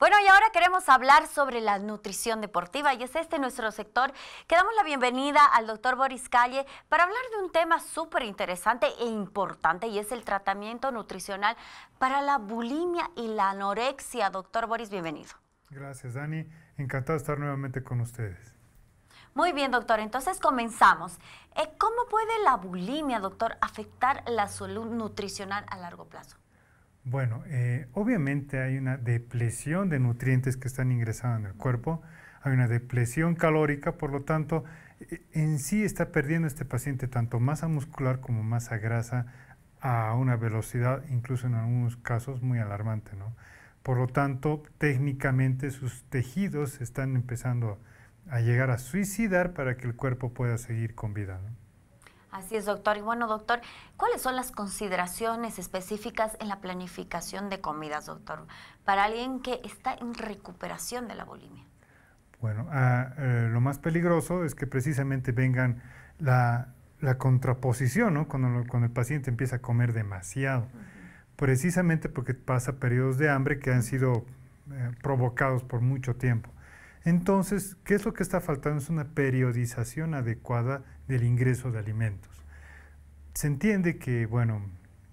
Bueno, y ahora queremos hablar sobre la nutrición deportiva y es este nuestro sector que damos la bienvenida al doctor Boris Calle para hablar de un tema súper interesante e importante y es el tratamiento nutricional para la bulimia y la anorexia. Doctor Boris, bienvenido. Gracias, Dani. Encantado de estar nuevamente con ustedes. Muy bien, doctor. Entonces comenzamos. Eh, ¿Cómo puede la bulimia, doctor, afectar la salud nutricional a largo plazo? Bueno, eh, obviamente hay una depresión de nutrientes que están ingresando en el cuerpo, hay una depresión calórica, por lo tanto, eh, en sí está perdiendo este paciente tanto masa muscular como masa grasa a una velocidad, incluso en algunos casos, muy alarmante. ¿no? Por lo tanto, técnicamente sus tejidos están empezando a llegar a suicidar para que el cuerpo pueda seguir con vida. Así es, doctor. Y bueno, doctor, ¿cuáles son las consideraciones específicas en la planificación de comidas, doctor, para alguien que está en recuperación de la bulimia? Bueno, ah, eh, lo más peligroso es que precisamente vengan la, contraposición, ¿no? Cuando, el paciente empieza a comer demasiado, precisamente porque pasa periodos de hambre que han sido eh, provocados por mucho tiempo. Entonces, ¿qué es lo que está faltando? Es una periodización adecuada del ingreso de alimentos. Se entiende que, bueno,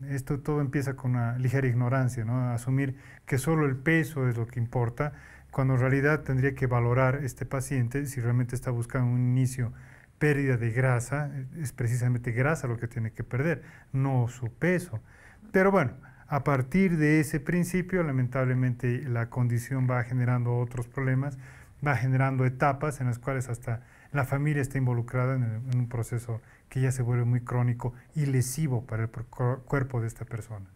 esto todo empieza con una ligera ignorancia, ¿no? Asumir que solo el peso es lo que importa, cuando en realidad tendría que valorar este paciente si realmente está buscando un inicio pérdida de grasa, es precisamente grasa lo que tiene que perder, no su peso. Pero bueno, a partir de ese principio, lamentablemente la condición va generando otros problemas va generando etapas en las cuales hasta la familia está involucrada en, un proceso que ya se vuelve muy crónico y lesivo para el cuerpo de esta persona.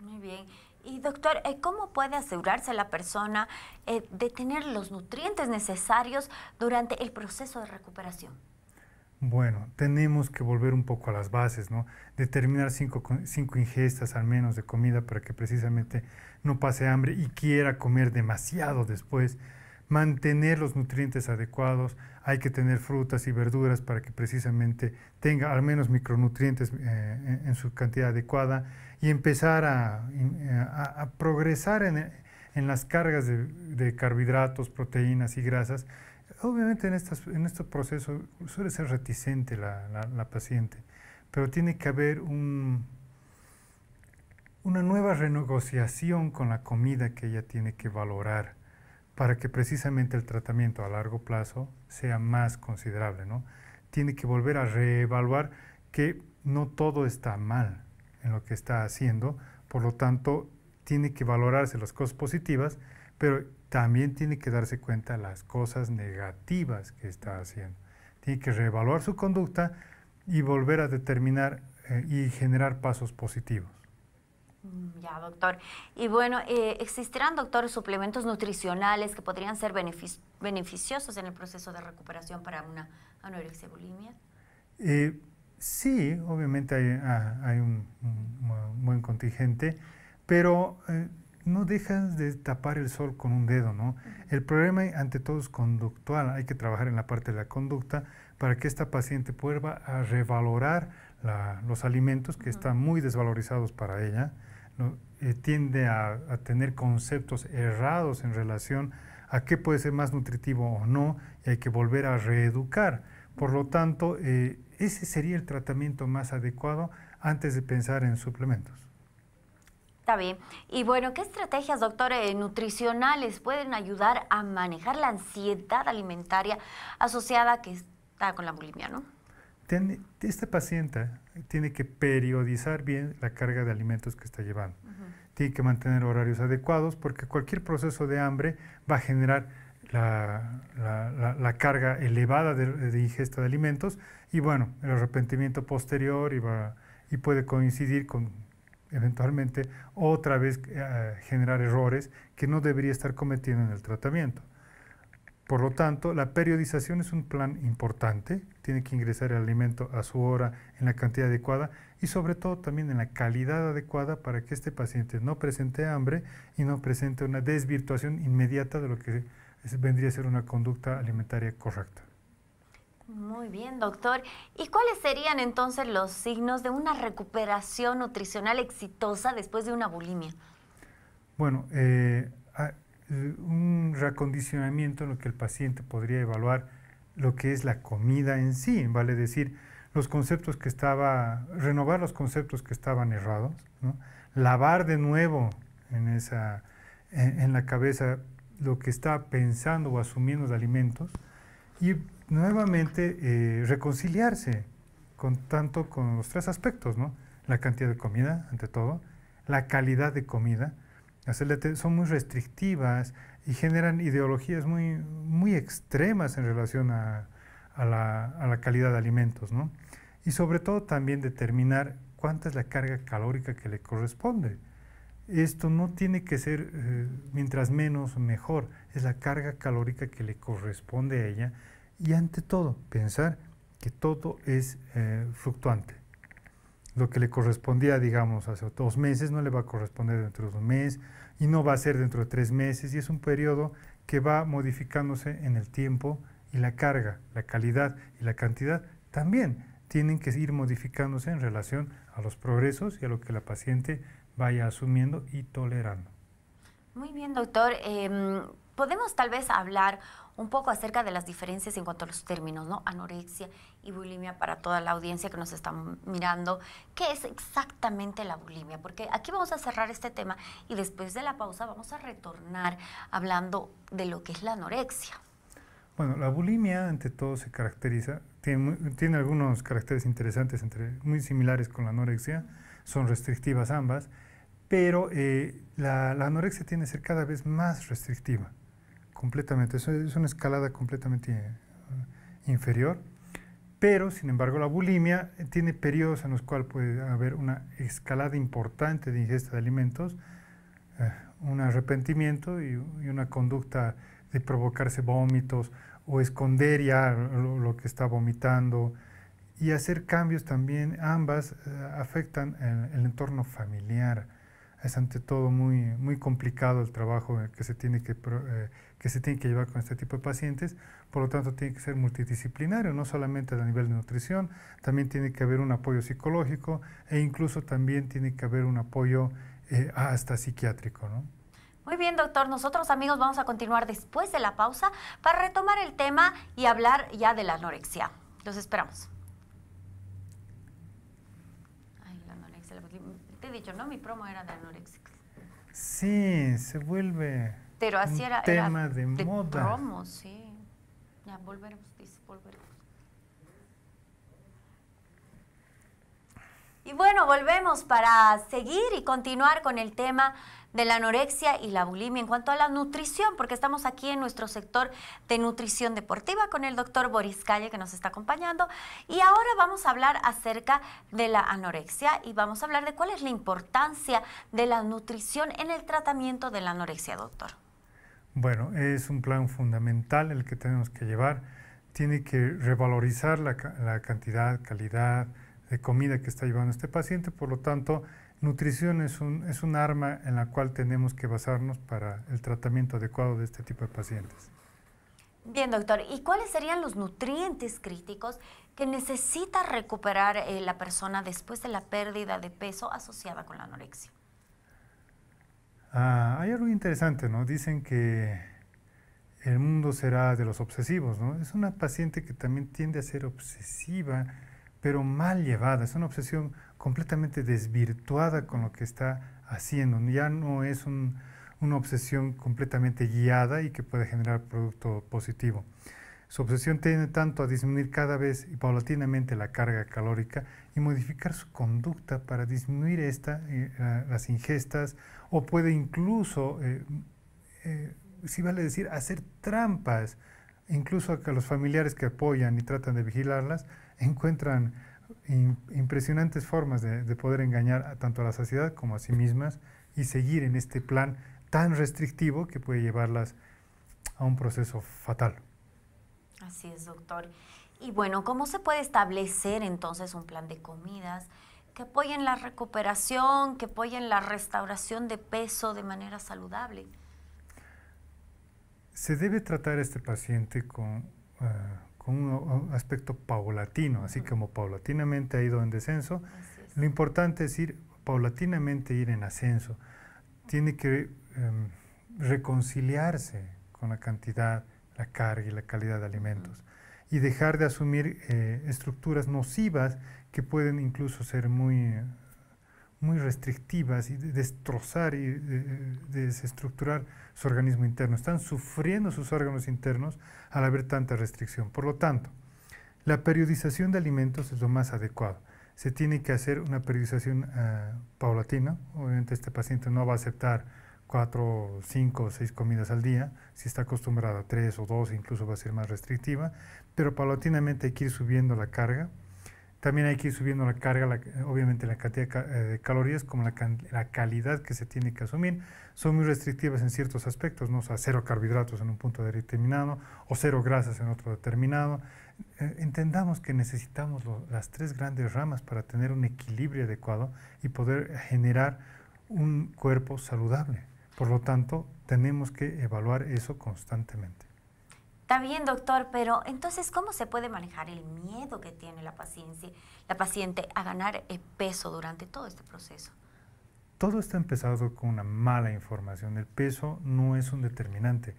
Muy bien. Y doctor, eh, ¿cómo puede asegurarse la persona eh, de tener los nutrientes necesarios durante el proceso de recuperación? Bueno, tenemos que volver un poco a las bases, ¿no? Determinar cinco, cinco ingestas al menos de comida para que precisamente no pase hambre y quiera comer demasiado después mantener los nutrientes adecuados, hay que tener frutas y verduras para que precisamente tenga al menos micronutrientes eh, en, su cantidad adecuada y empezar a, eh, progresar en, las cargas de, carbohidratos, proteínas y grasas. Obviamente en, estas, en estos procesos suele ser reticente la, paciente, pero tiene que haber un, una nueva renegociación con la comida que ella tiene que valorar para que precisamente el tratamiento a largo plazo sea más considerable. ¿no? Tiene que volver a reevaluar que no todo está mal en lo que está haciendo, por lo tanto, tiene que valorarse las cosas positivas, pero también tiene que darse cuenta las cosas negativas que está haciendo. Tiene que reevaluar su conducta y volver a determinar eh, y generar pasos positivos. Mm, ya, doctor. Y bueno, eh, ¿existirán, doctor, suplementos nutricionales que podrían ser beneficiosos en el proceso de recuperación para una anorexia bulimia? Eh, sí, obviamente hay, ah, un, buen contingente, pero eh, no dejas de tapar el sol con un dedo, ¿no? El problema, ante todo, es conductual. Hay que trabajar en la parte de la conducta para que esta paciente pueda revalorar los alimentos que están muy desvalorizados para ella eh, tiende a, tener conceptos errados en relación a qué puede ser más nutritivo o no, y hay que volver a reeducar. Por lo tanto, eh, ese sería el tratamiento más adecuado antes de pensar en suplementos. Está bien. Y bueno, ¿qué estrategias, doctor, eh, nutricionales pueden ayudar a manejar la ansiedad alimentaria asociada que está con la bulimia, no? Este esta paciente tiene que periodizar bien la carga de alimentos que está llevando. Tiene que mantener horarios adecuados porque cualquier proceso de hambre va a generar la, carga elevada de, ingesta de alimentos y bueno, el arrepentimiento posterior y, y puede coincidir con eventualmente otra vez eh, generar errores que no debería estar cometiendo en el tratamiento. Por lo tanto, la periodización es un plan importante, tiene que ingresar el alimento a su hora, en la cantidad adecuada y sobre todo también en la calidad adecuada para que este paciente no presente hambre y no presente una desvirtuación inmediata de lo que vendría a ser una conducta alimentaria correcta. Muy bien, doctor. ¿Y cuáles serían entonces los signos de una recuperación nutricional exitosa después de una bulimia? Bueno, eh, ah, eh, un reacondicionamiento en lo que el paciente podría evaluar lo que es la comida en sí, vale decir, los conceptos que estaba, renovar los conceptos que estaban errados, lavar de nuevo en, esa, la cabeza lo que está pensando o asumiendo de alimentos y nuevamente eh, reconciliarse con tanto con los tres aspectos, ¿no? la cantidad de comida, ante todo, la calidad de comida, son muy restrictivas y generan ideologías muy, muy extremas en relación a, la, calidad de alimentos, Y sobre todo también determinar cuánta es la carga calórica que le corresponde. Esto no tiene que ser eh, mientras menos mejor, es la carga calórica que le corresponde a ella y ante todo pensar que todo es eh, fluctuante lo que le correspondía, digamos, hace dos meses, no le va a corresponder dentro de un mes y no va a ser dentro de tres meses. Y es un periodo que va modificándose en el tiempo y la carga, la calidad y la cantidad también tienen que ir modificándose en relación a los progresos y a lo que la paciente vaya asumiendo y tolerando. Muy bien, doctor. Em, podemos tal vez hablar un poco acerca de las diferencias en cuanto a los términos, ¿no? Anorexia y bulimia para toda la audiencia que nos está mirando. ¿Qué es exactamente la bulimia? Porque aquí vamos a cerrar este tema y después de la pausa vamos a retornar hablando de lo que es la anorexia. Bueno, la bulimia ante todo se caracteriza, tiene, algunos caracteres interesantes, entre, muy similares con la anorexia, son restrictivas ambas, pero eh, la, la anorexia tiene que ser cada vez más restrictiva completamente. es una escalada completamente eh, inferior. Pero, sin embargo, la bulimia eh, tiene periodos en los cuales puede haber una escalada importante de ingesta de alimentos, eh, un arrepentimiento y, una conducta de provocarse vómitos o esconder ya lo, que está vomitando y hacer cambios también. Ambas afectan el entorno familiar es ante todo muy, muy complicado el trabajo eh, que se, tiene eh, que, se tiene que llevar con este tipo de pacientes, por lo tanto tiene que ser multidisciplinario, no solamente a nivel de nutrición, también tiene que haber un apoyo psicológico e incluso también tiene que haber un apoyo eh, hasta psiquiátrico. Muy bien, doctor. Nosotros, amigos, vamos a continuar después de la pausa para retomar el tema y hablar ya de la anorexia. Los esperamos. te he dicho, ¿no? mi promo era de anorexia. Sí, se vuelve Pero así era, tema era de, moda. sí. Ya volveremos, dice, volveremos. Y bueno, volvemos para seguir y continuar con el tema de la anorexia y la bulimia en cuanto a la nutrición, porque estamos aquí en nuestro sector de nutrición deportiva con el doctor Boris Calle que nos está acompañando. Y ahora vamos a hablar acerca de la anorexia y vamos a hablar de cuál es la importancia de la nutrición en el tratamiento de la anorexia, doctor. Bueno, es un plan fundamental el que tenemos que llevar. Tiene que revalorizar la, cantidad, calidad, de comida que está llevando este paciente. Por lo tanto, nutrición es un, es un arma en la cual tenemos que basarnos para el tratamiento adecuado de este tipo de pacientes. Bien, doctor, ¿y cuáles serían los nutrientes críticos que necesita recuperar eh, la persona después de la pérdida de peso asociada con la anorexia? Ah, hay algo interesante, ¿no? Dicen que el mundo será de los obsesivos, ¿no? Es una paciente que también tiende a ser obsesiva, pero mal llevada, es una obsesión completamente desvirtuada con lo que está haciendo. Ya no es una obsesión completamente guiada y que puede generar producto positivo. Su obsesión tiene tanto a disminuir cada vez y paulatinamente la carga calórica y modificar su conducta para disminuir esta, eh, las ingestas o puede incluso, eh, eh, si vale decir, hacer trampas, incluso a los familiares que apoyan y tratan de vigilarlas, encuentran impresionantes formas de, poder engañar tanto a la sociedad como a sí mismas y seguir en este plan tan restrictivo que puede llevarlas a un proceso fatal. Así es, doctor. Y bueno, ¿cómo se puede establecer entonces un plan de comidas que apoyen la recuperación, que apoyen la restauración de peso de manera saludable? Se debe tratar a este paciente con eh, con un aspecto paulatino, así como paulatinamente ha ido en descenso. Lo importante es ir paulatinamente ir en ascenso. Tiene que em, reconciliarse con la cantidad, la carga y la calidad de alimentos y dejar de asumir eh, estructuras nocivas que pueden incluso ser muy muy restrictivas y destrozar y eh, eh, desestructurar su organismo interno. Están sufriendo sus órganos internos al haber tanta restricción. Por lo tanto, la periodización de alimentos es lo más adecuado. Se tiene que hacer una periodización eh, paulatina. Obviamente este paciente no va a aceptar cuatro, cinco o seis comidas al día. Si está acostumbrado a tres o dos, incluso va a ser más restrictiva. Pero paulatinamente hay que ir subiendo la carga también hay que ir subiendo la carga, obviamente la cantidad de eh, calorías como la, calidad que se tiene que asumir. Son muy restrictivas en ciertos aspectos, ¿no? o sea, cero carbohidratos en un punto determinado o cero grasas en otro determinado. Eh, entendamos que necesitamos las tres grandes ramas para tener un equilibrio adecuado y poder generar un cuerpo saludable. Por lo tanto, tenemos que evaluar eso constantemente. Está bien, doctor, pero entonces, ¿cómo se puede manejar el miedo que tiene la paciente, a ganar eh, peso durante todo este proceso? Todo está empezado con una mala información. El peso no es un determinante.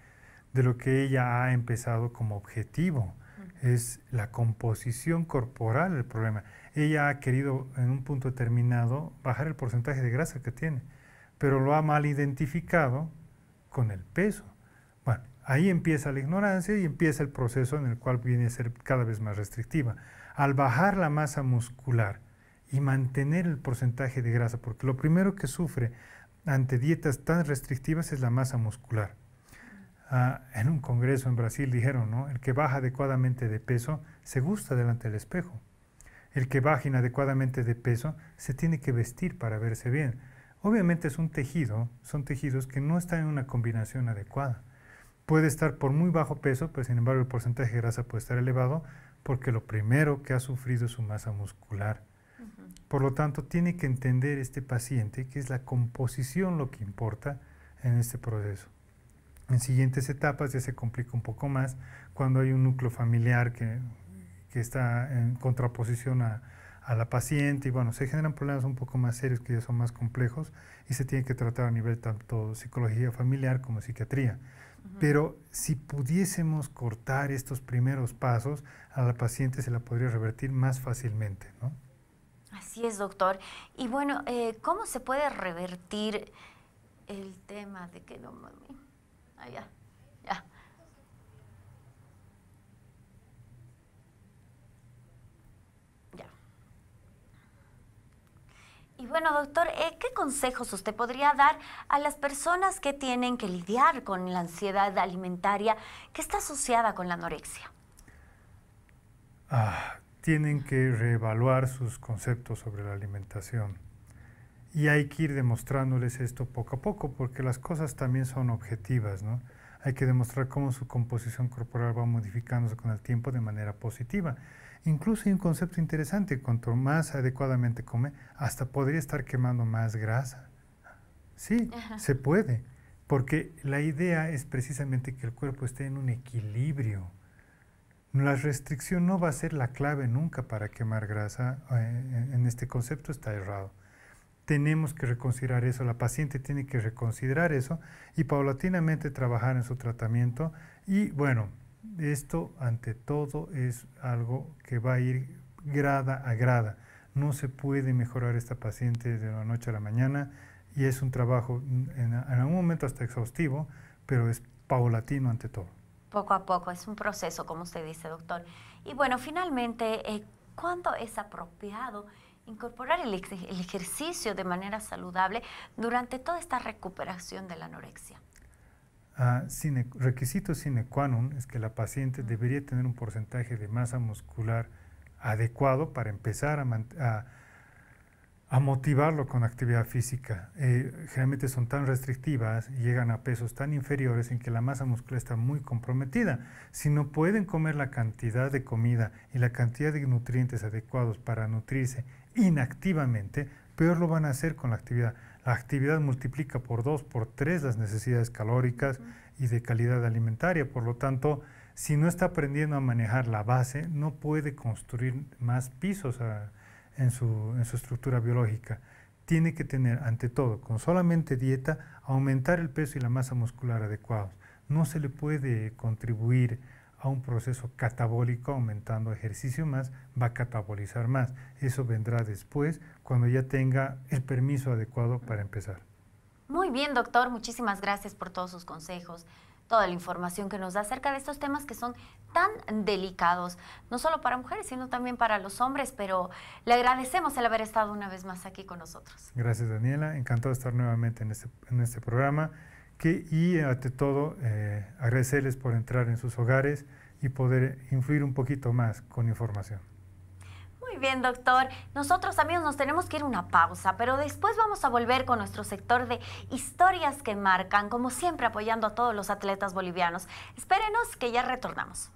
De lo que ella ha empezado como objetivo es la composición corporal el problema. Ella ha querido en un punto determinado bajar el porcentaje de grasa que tiene, pero lo ha mal identificado con el peso. Ahí empieza la ignorancia y empieza el proceso en el cual viene a ser cada vez más restrictiva. Al bajar la masa muscular y mantener el porcentaje de grasa, porque lo primero que sufre ante dietas tan restrictivas es la masa muscular. Ah, en un congreso en Brasil dijeron, El que baja adecuadamente de peso se gusta delante del espejo. El que baja inadecuadamente de peso se tiene que vestir para verse bien. Obviamente es un tejido, son tejidos que no están en una combinación adecuada puede estar por muy bajo peso, pero pues, sin embargo el porcentaje de grasa puede estar elevado porque lo primero que ha sufrido es su masa muscular. Por lo tanto, tiene que entender este paciente que es la composición lo que importa en este proceso. En siguientes etapas ya se complica un poco más cuando hay un núcleo familiar que, está en contraposición a, a la paciente y bueno, se generan problemas un poco más serios que ya son más complejos y se tiene que tratar a nivel tanto psicología familiar como psiquiatría. Pero si pudiésemos cortar estos primeros pasos, a la paciente se la podría revertir más fácilmente, ¿no? Así es, doctor. Y bueno, eh, ¿cómo se puede revertir el tema de que no... Allá bueno, doctor, eh, ¿qué consejos usted podría dar a las personas que tienen que lidiar con la ansiedad alimentaria que está asociada con la anorexia? Ah, tienen que reevaluar sus conceptos sobre la alimentación. Y hay que ir demostrándoles esto poco a poco, porque las cosas también son objetivas, ¿no? Hay que demostrar cómo su composición corporal va modificándose con el tiempo de manera positiva. Incluso hay un concepto interesante, cuanto más adecuadamente come, hasta podría estar quemando más grasa. Sí, se puede, porque la idea es precisamente que el cuerpo esté en un equilibrio. La restricción no va a ser la clave nunca para quemar grasa, eh, en este concepto está errado. Tenemos que reconsiderar eso, la paciente tiene que reconsiderar eso y paulatinamente trabajar en su tratamiento y bueno, esto, ante todo, es algo que va a ir grada a grada. No se puede mejorar esta paciente de la noche a la mañana y es un trabajo en, algún momento hasta exhaustivo, pero es paulatino ante todo. Poco a poco, es un proceso, como usted dice, doctor. Y bueno, finalmente, eh, ¿cuándo es apropiado incorporar el, ejercicio de manera saludable durante toda esta recuperación de la anorexia? requisito sine qua non es que la paciente debería tener un porcentaje de masa muscular adecuado para empezar a, motivarlo con actividad física. Eh, generalmente son tan restrictivas y llegan a pesos tan inferiores en que la masa muscular está muy comprometida. Si no pueden comer la cantidad de comida y la cantidad de nutrientes adecuados para nutrirse inactivamente, peor lo van a hacer con la actividad la actividad multiplica por dos, por tres las necesidades calóricas y de calidad alimentaria. Por lo tanto, si no está aprendiendo a manejar la base, no puede construir más pisos en, su, estructura biológica. Tiene que tener, ante todo, con solamente dieta, aumentar el peso y la masa muscular adecuados. No se le puede contribuir a un proceso catabólico, aumentando ejercicio más, va a catabolizar más. Eso vendrá después, cuando ya tenga el permiso adecuado para empezar. Muy bien, doctor. Muchísimas gracias por todos sus consejos, toda la información que nos da acerca de estos temas que son tan delicados, no solo para mujeres, sino también para los hombres, pero le agradecemos el haber estado una vez más aquí con nosotros. Gracias, Daniela. Encantado de estar nuevamente en este, este programa y ante todo eh, agradecerles por entrar en sus hogares y poder influir un poquito más con información. Muy bien, doctor. Nosotros, amigos, nos tenemos que ir a una pausa, pero después vamos a volver con nuestro sector de historias que marcan, como siempre apoyando a todos los atletas bolivianos. Espérenos que ya retornamos.